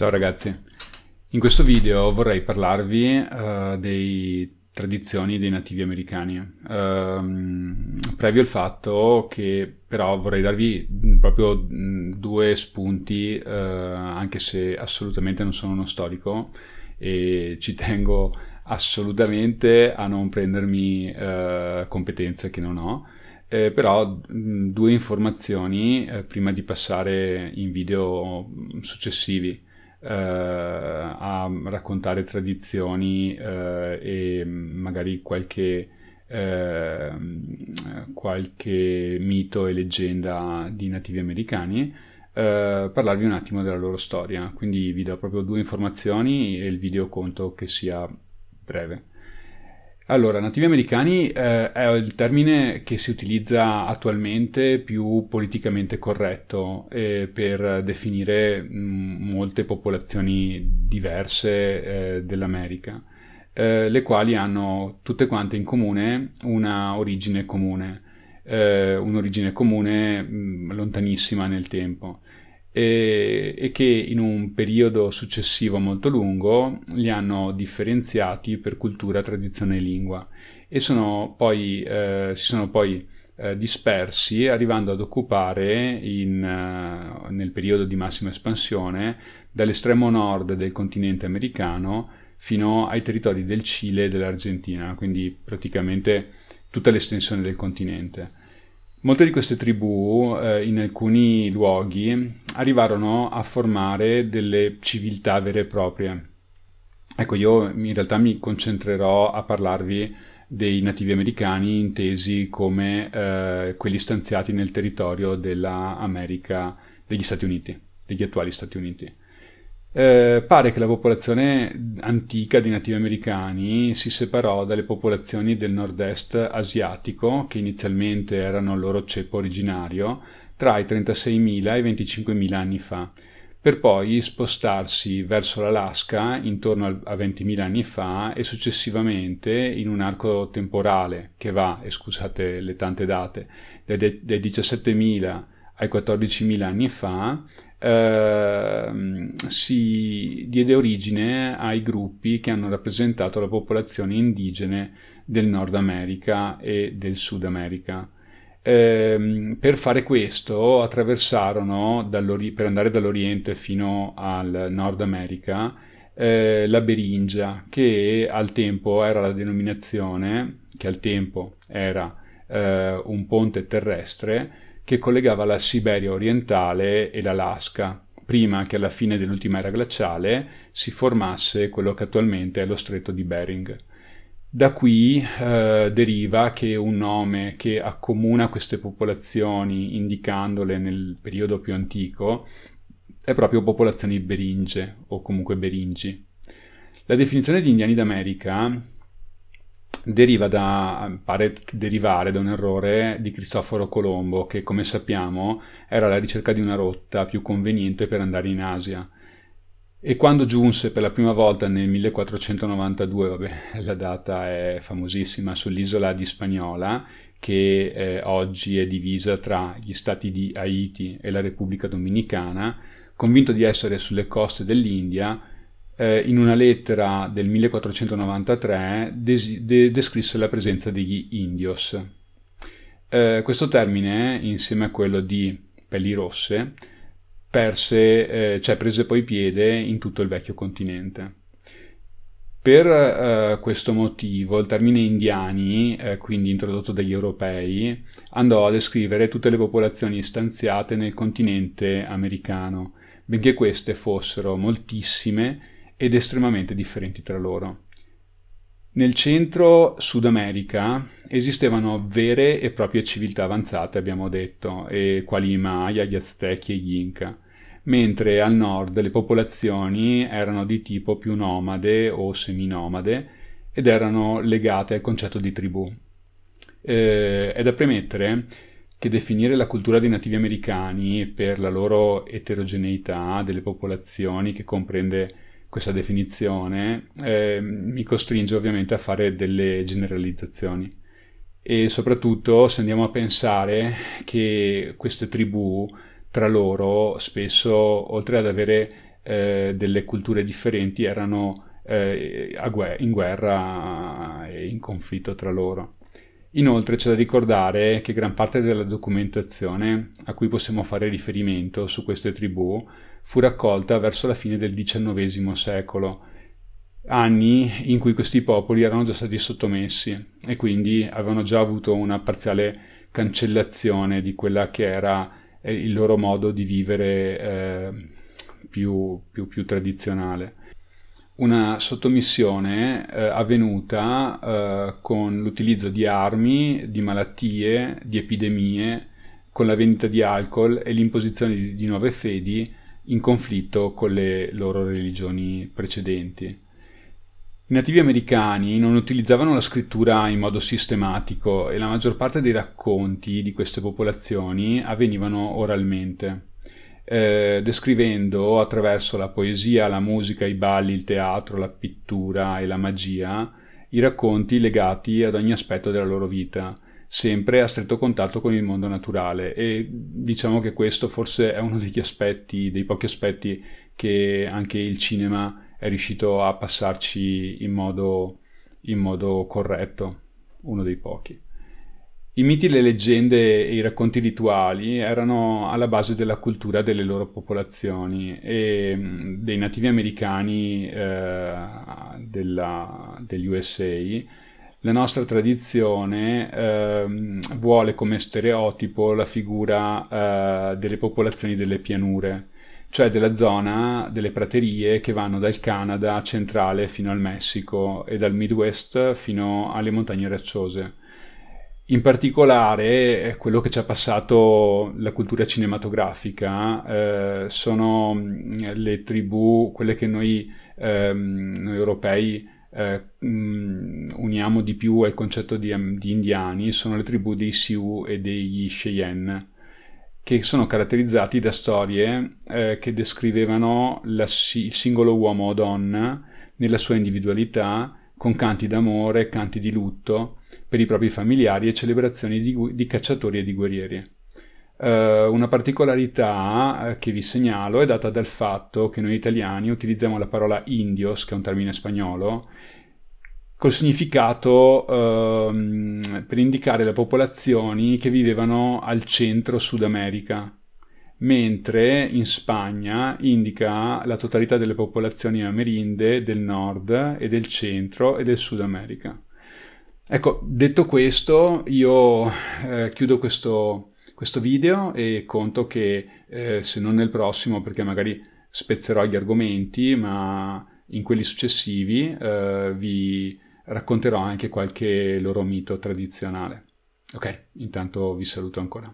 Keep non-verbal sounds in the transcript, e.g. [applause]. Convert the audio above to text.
Ciao ragazzi, in questo video vorrei parlarvi uh, dei tradizioni dei nativi americani. Um, previo il fatto che però vorrei darvi mm, proprio mm, due spunti, uh, anche se assolutamente non sono uno storico e ci tengo assolutamente a non prendermi uh, competenze che non ho, eh, però mm, due informazioni eh, prima di passare in video successivi. Eh, a raccontare tradizioni eh, e magari qualche, ehm, qualche mito e leggenda di nativi americani. Uh, parlarvi un attimo della loro storia. Quindi vi do proprio due informazioni e il video conto che sia breve. Allora, nativi americani eh, è il termine che si utilizza attualmente più politicamente corretto eh, per definire mh, mm, molte popolazioni diverse eh, dell'America, eh, le quali hanno tutte quante in comune una origine comune, eh, un'origine comune mh, mm, lontanissima nel tempo e, e che in un periodo successivo molto lungo li hanno differenziati per cultura, tradizione e lingua e sono poi, eh, si sono poi eh, dispersi arrivando ad occupare in, eh, nel periodo di massima espansione dall'estremo nord del continente americano fino ai territori del Cile e dell'Argentina, quindi praticamente tutta l'estensione del continente. Molte di queste tribù eh, in alcuni luoghi arrivarono a formare delle civiltà vere e proprie. Ecco, io in realtà mi concentrerò a parlarvi dei nativi americani intesi come eh, quelli stanziati nel territorio dell'America degli Stati Uniti, degli attuali Stati Uniti. Eh, pare che la popolazione antica di nativi americani si separò dalle popolazioni del nord-est asiatico, che inizialmente erano il loro ceppo originario, tra i 36.000 e i 25.000 anni fa, per poi spostarsi verso l'Alaska intorno a 20.000 anni fa e successivamente in un arco temporale che va, e scusate le tante date, dai 17.000 ai 14.000 anni fa Ehm, si diede origine ai gruppi che hanno rappresentato la popolazione indigene del Nord America e del Sud America. Eh, per fare questo attraversarono, per andare dall'Oriente fino al Nord America, eh, la Beringia, che al tempo era la denominazione, che al tempo era eh, un ponte terrestre, che collegava la Siberia orientale e l'Alaska, prima che alla fine dell'ultima era glaciale si formasse quello che attualmente è lo stretto di Bering. Da qui eh, deriva che un nome che accomuna queste popolazioni, indicandole nel periodo più antico, è proprio popolazioni beringe o comunque beringi. La definizione di indiani d'America deriva da, pare derivare da un errore di Cristoforo Colombo che come sappiamo era alla ricerca di una rotta più conveniente per andare in Asia e quando giunse per la prima volta nel 1492, vabbè [laughs] la data è famosissima, sull'isola di Spagnola che eh, oggi è divisa tra gli stati di Haiti e la Repubblica Dominicana, convinto di essere sulle coste dell'India, eh, in una lettera del 1493 de- de- descrisse la presenza degli indios. Eh, questo termine, insieme a quello di pelli rosse, perse, eh, cioè prese poi piede in tutto il vecchio continente. Per eh, questo motivo il termine indiani, eh, quindi introdotto dagli europei, andò a descrivere tutte le popolazioni stanziate nel continente americano, benché queste fossero moltissime ed estremamente differenti tra loro. Nel centro Sud America esistevano vere e proprie civiltà avanzate, abbiamo detto, quali i Maya, gli Aztechi e gli Inca, mentre al nord le popolazioni erano di tipo più nomade o seminomade ed erano legate al concetto di tribù. Eh, è da premettere che definire la cultura dei nativi americani per la loro eterogeneità delle popolazioni che comprende questa definizione eh, mi costringe ovviamente a fare delle generalizzazioni e soprattutto se andiamo a pensare che queste tribù tra loro spesso oltre ad avere eh, delle culture differenti erano eh, in guerra e in conflitto tra loro. Inoltre c'è da ricordare che gran parte della documentazione a cui possiamo fare riferimento su queste tribù fu raccolta verso la fine del XIX secolo, anni in cui questi popoli erano già stati sottomessi e quindi avevano già avuto una parziale cancellazione di quella che era eh, il loro modo di vivere eh, più, più, più tradizionale una sottomissione eh, avvenuta eh, con l'utilizzo di armi, di malattie, di epidemie, con la vendita di alcol e l'imposizione di, di nuove fedi in conflitto con le loro religioni precedenti. I nativi americani non utilizzavano la scrittura in modo sistematico e la maggior parte dei racconti di queste popolazioni avvenivano oralmente. Eh, descrivendo attraverso la poesia, la musica, i balli, il teatro, la pittura e la magia i racconti legati ad ogni aspetto della loro vita, sempre a stretto contatto con il mondo naturale e diciamo che questo forse è uno degli aspetti, dei pochi aspetti che anche il cinema è riuscito a passarci in modo, in modo corretto, uno dei pochi. I miti, le leggende e i racconti rituali erano alla base della cultura delle loro popolazioni e mm, dei nativi americani eh, della, degli USA. La nostra tradizione eh, vuole come stereotipo la figura eh, delle popolazioni delle pianure, cioè della zona delle praterie che vanno dal Canada centrale fino al Messico e dal Midwest fino alle montagne racciose in particolare quello che ci ha passato la cultura cinematografica eh, sono mm, le tribù, quelle che noi, ehm, noi europei eh, mm, uniamo di più al concetto di, mm, di, indiani, sono le tribù dei Sioux e degli Cheyenne, che sono caratterizzati da storie eh, che descrivevano la, il singolo uomo o donna nella sua individualità, con canti d'amore, canti di lutto, per i propri familiari e celebrazioni di, di cacciatori e di guerrieri. Uh, una particolarità eh, che vi segnalo è data dal fatto che noi italiani utilizziamo la parola indios, che è un termine spagnolo, col significato uh, per indicare le popolazioni che vivevano al centro Sud America, mentre in Spagna indica la totalità delle popolazioni amerinde del nord e del centro e del Sud America. Ecco, detto questo, io eh, chiudo questo, questo, video e conto che eh, se non nel prossimo, perché magari spezzerò gli argomenti, ma in quelli successivi eh, vi racconterò anche qualche loro mito tradizionale. Ok, intanto vi saluto ancora.